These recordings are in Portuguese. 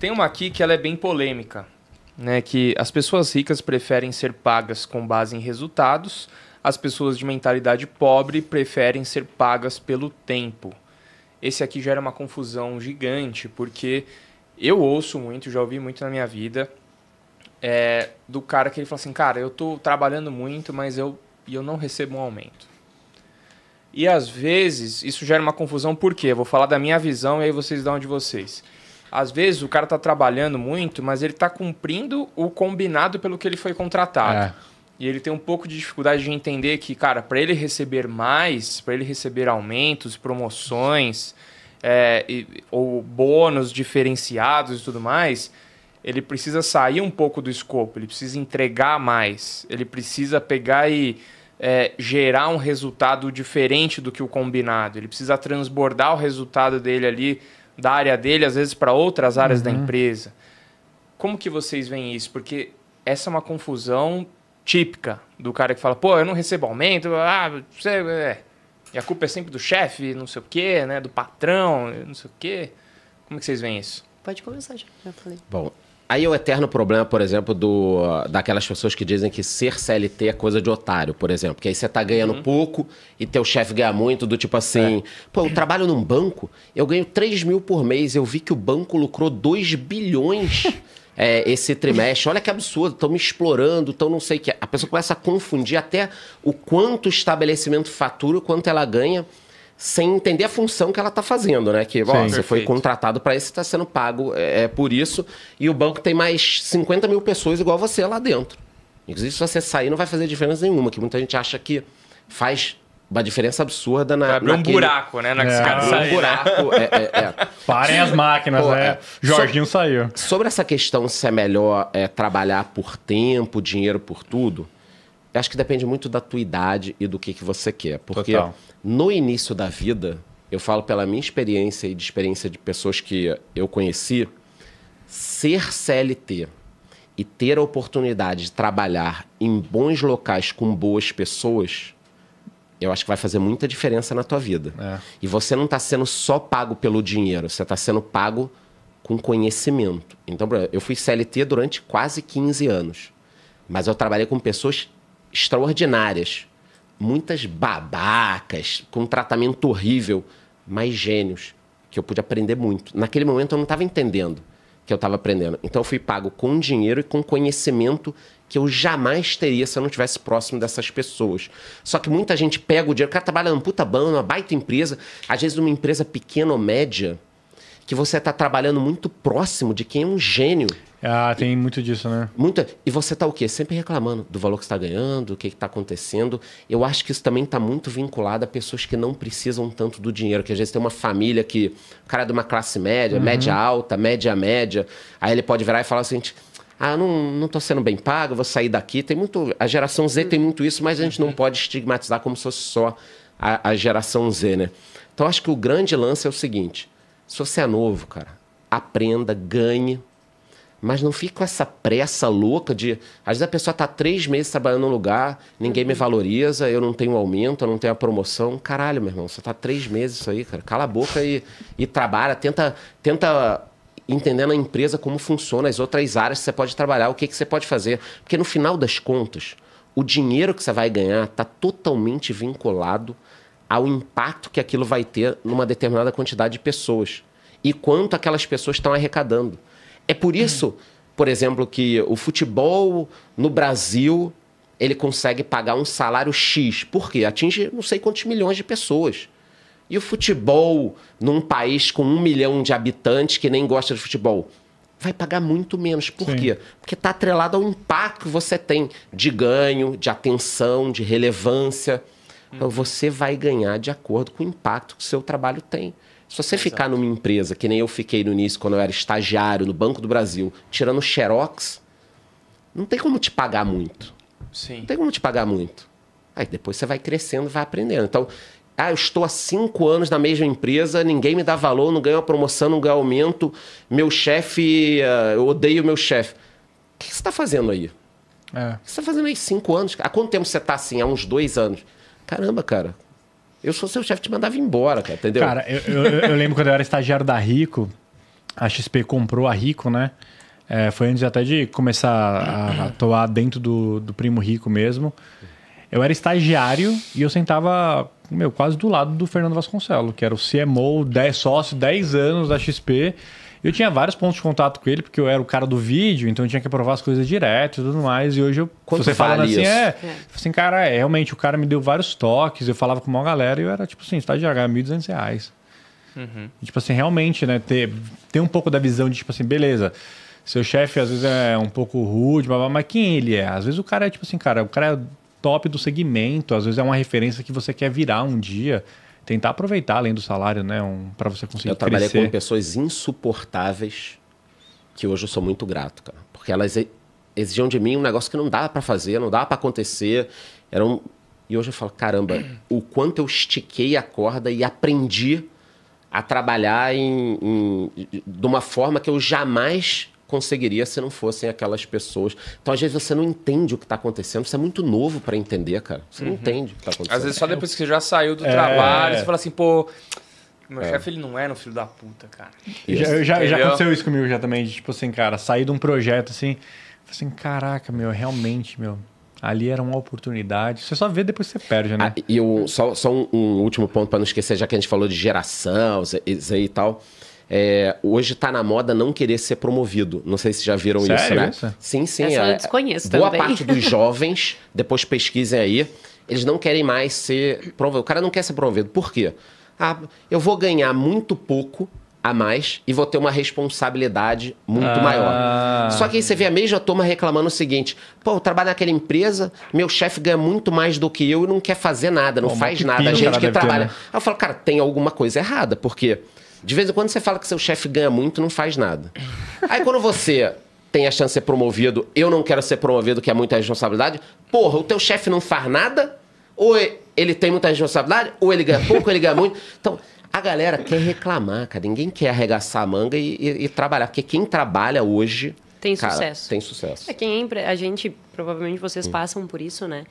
Tem uma aqui que ela é bem polêmica, né? Que as pessoas ricas preferem ser pagas com base em resultados, as pessoas de mentalidade pobre preferem ser pagas pelo tempo. Esse aqui gera uma confusão gigante, porque eu ouço muito, já ouvi muito na minha vida, é, do cara que ele fala assim, cara, eu tô trabalhando muito, mas eu, eu não recebo um aumento. E às vezes isso gera uma confusão, por quê? Eu vou falar da minha visão e aí vocês dão de vocês às vezes o cara tá trabalhando muito, mas ele tá cumprindo o combinado pelo que ele foi contratado. É. E ele tem um pouco de dificuldade de entender que, cara, para ele receber mais, para ele receber aumentos, promoções, é, e, ou bônus diferenciados e tudo mais, ele precisa sair um pouco do escopo, ele precisa entregar mais, ele precisa pegar e é, gerar um resultado diferente do que o combinado, ele precisa transbordar o resultado dele ali da área dele, às vezes, para outras áreas uhum. da empresa. Como que vocês veem isso? Porque essa é uma confusão típica do cara que fala, pô, eu não recebo aumento, ah, você, é. e a culpa é sempre do chefe, não sei o quê, né? Do patrão, não sei o quê. Como que vocês veem isso? Pode começar, já, falei. Bom, Aí é o eterno problema, por exemplo, do, daquelas pessoas que dizem que ser CLT é coisa de otário, por exemplo. Que aí você tá ganhando uhum. pouco e teu chefe ganha muito, do tipo assim... É. Pô, eu trabalho num banco, eu ganho 3 mil por mês, eu vi que o banco lucrou 2 bilhões... é, esse trimestre. Olha que absurdo, estão me explorando, estão não sei o que. A pessoa começa a confundir até o quanto o estabelecimento fatura, o quanto ela ganha sem entender a função que ela está fazendo, né? Que, ó, você perfeito. foi contratado para isso, está sendo pago é, é, por isso, e o banco tem mais 50 mil pessoas igual você lá dentro. Inclusive, se você sair, não vai fazer diferença nenhuma, que muita gente acha que faz uma diferença absurda na. abrir um buraco, né? Na é, abre um né? buraco. é, é, é. Parem as máquinas, Pô, né? É. Jorginho so... saiu. Sobre essa questão se é melhor é, trabalhar por tempo, dinheiro por tudo, acho que depende muito da tua idade e do que, que você quer. Porque Total. no início da vida, eu falo pela minha experiência e de experiência de pessoas que eu conheci, ser CLT e ter a oportunidade de trabalhar em bons locais com boas pessoas, eu acho que vai fazer muita diferença na tua vida. É. E você não está sendo só pago pelo dinheiro, você está sendo pago com conhecimento. Então, eu fui CLT durante quase 15 anos, mas eu trabalhei com pessoas extraordinárias, muitas babacas, com um tratamento horrível, mas gênios, que eu pude aprender muito. Naquele momento eu não estava entendendo que eu estava aprendendo. Então eu fui pago com dinheiro e com conhecimento que eu jamais teria se eu não tivesse próximo dessas pessoas. Só que muita gente pega o dinheiro, o cara trabalha num puta banda, numa baita empresa, às vezes numa empresa pequena ou média, que você está trabalhando muito próximo de quem é um gênio. Ah, tem e, muito disso, né? Muito, e você está o quê? Sempre reclamando do valor que está ganhando, o que está acontecendo. Eu acho que isso também está muito vinculado a pessoas que não precisam tanto do dinheiro, que às vezes tem uma família que, o cara é de uma classe média, uhum. média alta, média média, aí ele pode virar e falar assim, ah, não, não tô sendo bem pago, vou sair daqui. Tem muito, a geração Z tem muito isso, mas a gente não pode estigmatizar como se fosse só a, a geração Z, né? Então acho que o grande lance é o seguinte, se você é novo, cara, aprenda, ganhe. Mas não fique com essa pressa louca de. Às vezes a pessoa está três meses trabalhando num lugar, ninguém me valoriza, eu não tenho aumento, eu não tenho a promoção. Caralho, meu irmão, você está três meses isso aí, cara. Cala a boca e, e trabalha. Tenta, tenta entendendo a empresa, como funciona, as outras áreas que você pode trabalhar, o que, que você pode fazer. Porque no final das contas, o dinheiro que você vai ganhar está totalmente vinculado ao impacto que aquilo vai ter numa determinada quantidade de pessoas e quanto aquelas pessoas estão arrecadando. É por isso, uhum. por exemplo, que o futebol no Brasil ele consegue pagar um salário X, porque atinge não sei quantos milhões de pessoas. E o futebol num país com um milhão de habitantes que nem gosta de futebol vai pagar muito menos. Por Sim. quê? Porque está atrelado ao impacto que você tem de ganho, de atenção, de relevância. Então, você vai ganhar de acordo com o impacto que o seu trabalho tem. Se você Exato. ficar numa empresa, que nem eu fiquei no início, quando eu era estagiário no Banco do Brasil, tirando xerox, não tem como te pagar muito. Sim. Não tem como te pagar muito. Aí depois você vai crescendo, vai aprendendo. Então, ah, eu estou há cinco anos na mesma empresa, ninguém me dá valor, não ganho uma promoção, não ganho aumento, meu chefe, uh, eu odeio meu chefe. O que você está fazendo aí? É. O que você está fazendo aí cinco anos? Há quanto tempo você está assim? Há uns dois anos. Caramba, cara. Eu sou seu chefe, te mandava embora, cara, entendeu? Cara, eu, eu, eu lembro quando eu era estagiário da Rico, a XP comprou a Rico, né? É, foi antes até de começar a atuar dentro do, do Primo Rico mesmo. Eu era estagiário e eu sentava, meu, quase do lado do Fernando Vasconcelos, que era o CMO, 10 sócio, 10 anos da XP. Eu tinha vários pontos de contato com ele, porque eu era o cara do vídeo, então eu tinha que aprovar as coisas direto e tudo mais. E hoje eu, quando você fala assim, é, é. Assim, cara, é, realmente, o cara me deu vários toques, eu falava com uma galera e eu era tipo assim, está de H, 1.200 reais. Uhum. tipo assim, realmente, né, ter, ter um pouco da visão de tipo assim, beleza. Seu chefe às vezes é um pouco rude, mas quem ele é? Às vezes o cara é tipo assim, cara, o cara é top do segmento, às vezes é uma referência que você quer virar um dia tentar aproveitar além do salário, né? Um, para você conseguir Eu trabalhei crescer. com pessoas insuportáveis que hoje eu sou muito grato, cara. Porque elas exigiam de mim um negócio que não dava para fazer, não dava para acontecer. Era um... E hoje eu falo, caramba, o quanto eu estiquei a corda e aprendi a trabalhar em, em, de uma forma que eu jamais conseguiria se não fossem aquelas pessoas. Então, às vezes, você não entende o que está acontecendo. Você é muito novo para entender, cara. Você uhum. não entende o que está acontecendo. Às vezes, só depois que você já saiu do é... trabalho, você é. fala assim, pô... Meu é. chefe, ele não era é um filho da puta, cara. Já, já, já, aconteceu isso comigo já também, de, tipo assim, cara, sair de um projeto assim, assim, caraca, meu, realmente, meu, ali era uma oportunidade. Você só vê depois que você perde, né? Ah, e o, só, só um, um último ponto para não esquecer, já que a gente falou de geração aí e tal. É, hoje está na moda não querer ser promovido. Não sei se já viram Sério? isso, né? Sim, sim. Essa é, eu desconheço boa também. parte dos jovens, depois pesquisem aí, eles não querem mais ser promovido. O cara não quer ser promovido. Por quê? Ah, eu vou ganhar muito pouco a mais e vou ter uma responsabilidade muito ah. maior. Só que aí você vê a mesma turma reclamando o seguinte: pô, eu trabalho naquela empresa, meu chefe ganha muito mais do que eu e não quer fazer nada, não faz nada, a gente que trabalha. Ter, né? Aí eu falo, cara, tem alguma coisa errada, porque de vez em quando você fala que seu chefe ganha muito, não faz nada. Aí quando você tem a chance de ser promovido, eu não quero ser promovido, que é muita responsabilidade, porra, o teu chefe não faz nada? Ou ele tem muita responsabilidade, ou ele ganha pouco, ou ele ganha muito. Então, a galera quer reclamar, cara. Ninguém quer arregaçar a manga e, e, e trabalhar. Porque quem trabalha hoje. Tem cara, sucesso. Tem sucesso. É quem é a gente, provavelmente vocês hum. passam por isso, né?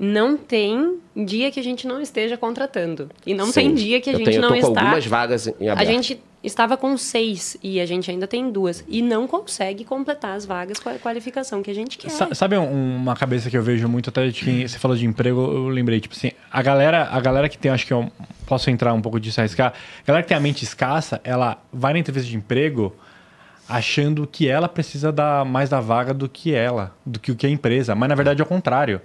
não tem dia que a gente não esteja contratando. E não Sim. tem dia que a eu gente tenho, não eu tô está. Com algumas vagas em aberto. A gente estava com seis e a gente ainda tem duas. E não consegue completar as vagas com a qualificação que a gente quer. Sabe uma cabeça que eu vejo muito, até de quem você falou de emprego, eu lembrei, tipo assim, a galera, a galera que tem, acho que eu posso entrar um pouco disso arriscar, a galera que tem a mente escassa, ela vai na entrevista de emprego achando que ela precisa dar mais da vaga do que ela, do que o que a empresa. Mas na verdade é o contrário.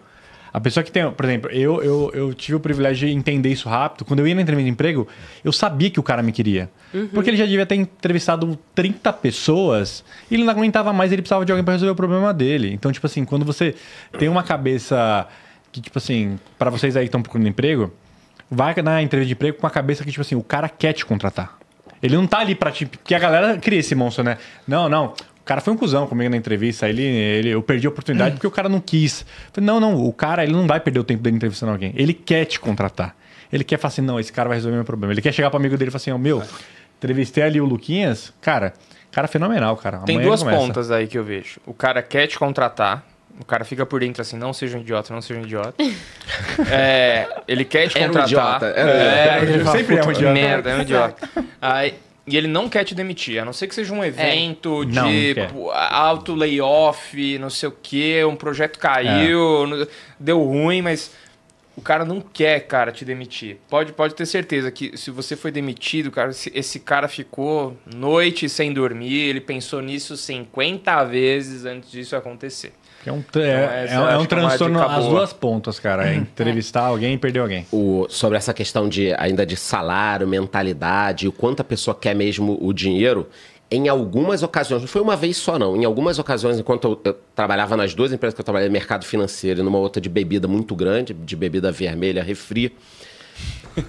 A pessoa que tem, por exemplo, eu, eu, eu tive o privilégio de entender isso rápido. Quando eu ia na entrevista de emprego, eu sabia que o cara me queria. Uhum. Porque ele já devia ter entrevistado 30 pessoas e ele não aguentava mais, ele precisava de alguém para resolver o problema dele. Então, tipo assim, quando você tem uma cabeça que, tipo assim, para vocês aí que estão procurando emprego, vai na entrevista de emprego com a cabeça que, tipo assim, o cara quer te contratar. Ele não tá ali pra te. Porque a galera cria esse monstro, né? Não, não cara foi um cuzão comigo na entrevista. Ele, ele, eu perdi a oportunidade porque o cara não quis. Falei, não, não, o cara ele não vai perder o tempo dele entrevistando alguém. Ele quer te contratar. Ele quer falar assim, não, esse cara vai resolver meu problema. Ele quer chegar para amigo dele e falar assim, ó, oh, meu, entrevistei ali o Luquinhas, cara, cara fenomenal, cara. Amanhã Tem duas pontas aí que eu vejo. O cara quer te contratar, o cara fica por dentro assim, não seja um idiota, não seja um idiota. é, ele quer te contratar. Era um idiota. Era, é, era, era, ele fala, sempre é um idiota. Merda, é um idiota. Aí, E ele não quer te demitir, a não ser que seja um é. evento é. de alto layoff, não sei o quê, um projeto caiu, é. deu ruim, mas o cara não quer, cara, te demitir. Pode, pode ter certeza que se você foi demitido, cara, esse, esse cara ficou noite sem dormir, ele pensou nisso 50 vezes antes disso acontecer. É um, então, é, é, é um transtorno às duas pontas, cara. É entrevistar é. alguém e perder alguém. O, sobre essa questão de ainda de salário, mentalidade, o quanto a pessoa quer mesmo o dinheiro, em algumas ocasiões, não foi uma vez só não, em algumas ocasiões, enquanto eu, eu trabalhava nas duas empresas que eu trabalhei, mercado financeiro e numa outra de bebida muito grande, de bebida vermelha, refri.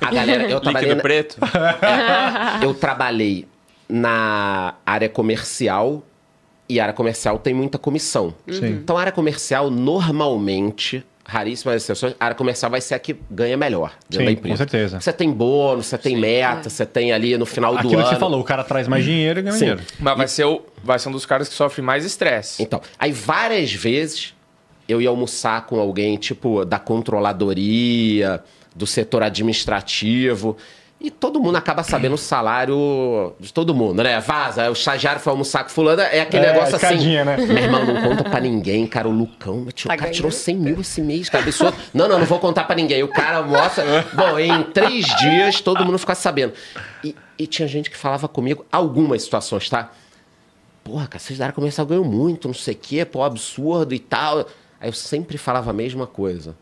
A galera, eu trabalhei na, preto. É, eu trabalhei na área comercial e a área comercial tem muita comissão. Sim. Então a área comercial normalmente raríssimas exceções, a área comercial vai ser a que ganha melhor dentro Sim, da empresa. Com certeza. Você tem bônus, você tem Sim, meta, é. você tem ali no final Aquilo do ano. Aquilo que você falou, o cara traz mais dinheiro e ganha Sim. dinheiro. Mas e... vai, ser o, vai ser um dos caras que sofre mais estresse. Então, aí várias vezes eu ia almoçar com alguém, tipo, da controladoria, do setor administrativo. E todo mundo acaba sabendo o salário de todo mundo, né? Vaza, o estagiário foi almoçar com fulano, é aquele é, negócio assim. Né? Meu irmão, não conta pra ninguém, cara. O Lucão, tio, tá o cara tirou 100 mil esse mês, cara. Pessoa, não, não, não vou contar pra ninguém. O cara mostra. Bom, em três dias todo mundo fica sabendo. E, e tinha gente que falava comigo, algumas situações, tá? Porra, cara, vocês da começar a ganhar muito, não sei o quê, pô, absurdo e tal. Aí eu sempre falava a mesma coisa.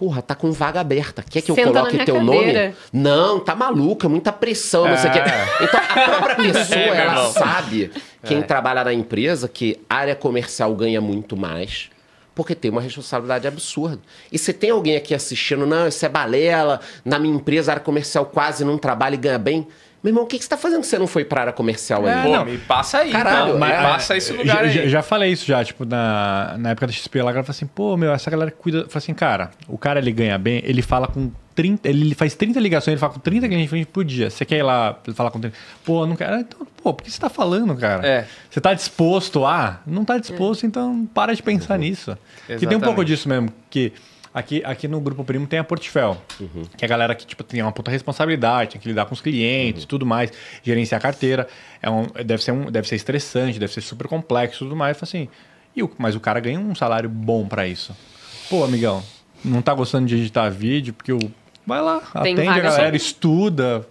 Porra, tá com vaga aberta. Quer que Senta eu coloque teu cadeira. nome? Não, tá maluca, muita pressão, não sei o quê. É. Então, a própria é, pessoa, ela sabe, é. quem é. trabalha na empresa, que área comercial ganha muito mais, porque tem uma responsabilidade absurda. E se tem alguém aqui assistindo, não, isso é balela, na minha empresa, a área comercial quase não trabalha e ganha bem. Meu irmão, o que, que você tá fazendo que você não foi pra área comercial é, aí? não me passa aí. Caralho, mas, então. me é, é. passa esse lugar já, aí. Já falei isso já, tipo, na, na época da XP lá, ela falei assim, pô, meu, essa galera que cuida... Falei assim, cara, o cara ele ganha bem, ele fala com 30, ele faz 30 ligações, ele fala com 30 clientes por dia. Você quer ir lá falar com 30? Pô, não quero. Ah, então, pô, por que você tá falando, cara? É. Você tá disposto a? Não tá disposto, é. então para de pensar uhum. nisso. Exatamente. Que tem um pouco disso mesmo, que Aqui, aqui no Grupo Primo tem a Portfel, uhum. que é a galera que tipo, tem uma puta responsabilidade, tem que lidar com os clientes, uhum. tudo mais, gerenciar a carteira. É um, deve, ser um, deve ser estressante, deve ser super complexo tudo mais. Assim, e o, mas o cara ganha um salário bom para isso. Pô, amigão, não tá gostando de editar vídeo, porque o. Vai lá, tem atende a galera, sobre... estuda,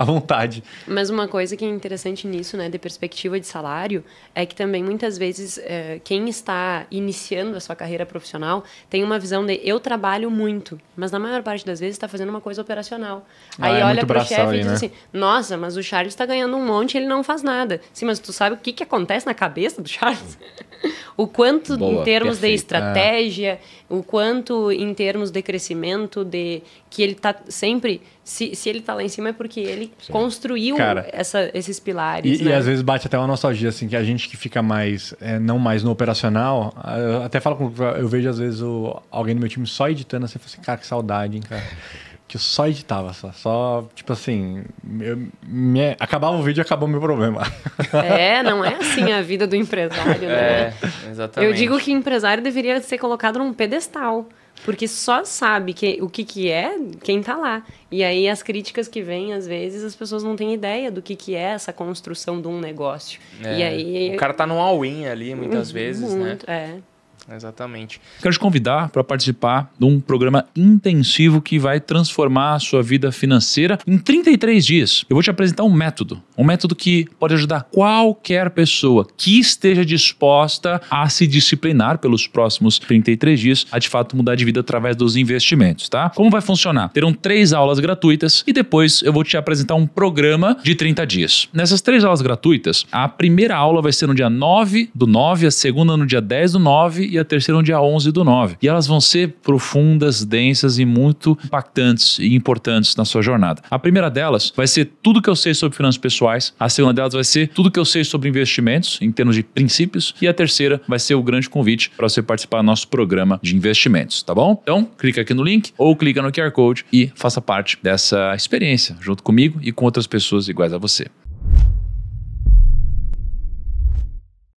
à vontade. Mas uma coisa que é interessante nisso, né, de perspectiva de salário, é que também muitas vezes é, quem está iniciando a sua carreira profissional tem uma visão de eu trabalho muito, mas na maior parte das vezes está fazendo uma coisa operacional. Ah, aí é olha para o chefe e diz né? assim: nossa, mas o Charles está ganhando um monte ele não faz nada. Sim, mas tu sabe o que, que acontece na cabeça do Charles? o quanto Boa, em termos perfeito. de é. estratégia, é. o quanto em termos de crescimento, de que ele está sempre se, se ele tá lá em cima é porque ele Sim. construiu Cara, essa, esses pilares. E, né? e, às vezes bate até uma nostalgia, assim, que a gente que fica mais, é, não mais no operacional, eu até falo com. Eu vejo às vezes o, alguém do meu time só editando assim, assim, cara, que saudade, hein, cara. que eu só editava, só, só tipo assim, eu, me, acabava o vídeo e acabou o meu problema. É, não é assim a vida do empresário, né? É, exatamente. Eu digo que empresário deveria ser colocado num pedestal. Porque só sabe que, o que, que é quem tá lá. E aí as críticas que vêm, às vezes, as pessoas não têm ideia do que, que é essa construção de um negócio. É, e aí... O cara tá no all-in ali, muitas uhum, vezes, né? muito, né? É. Exatamente. Quero te convidar para participar de um programa intensivo que vai transformar a sua vida financeira em 33 dias. Eu vou te apresentar um método, um método que pode ajudar qualquer pessoa que esteja disposta a se disciplinar pelos próximos 33 dias a de fato mudar de vida através dos investimentos, tá? Como vai funcionar? Terão três aulas gratuitas e depois eu vou te apresentar um programa de 30 dias. Nessas três aulas gratuitas, a primeira aula vai ser no dia 9 do 9, a segunda no dia 10 do 9 e a terceira no dia 11 do 9. E elas vão ser profundas, densas e muito impactantes e importantes na sua jornada. A primeira delas vai ser tudo que eu sei sobre finanças pessoais, a segunda delas vai ser tudo que eu sei sobre investimentos em termos de princípios e a terceira vai ser o grande convite para você participar do nosso programa de investimentos, tá bom? Então, clica aqui no link ou clica no QR Code e faça parte dessa experiência junto comigo e com outras pessoas iguais a você.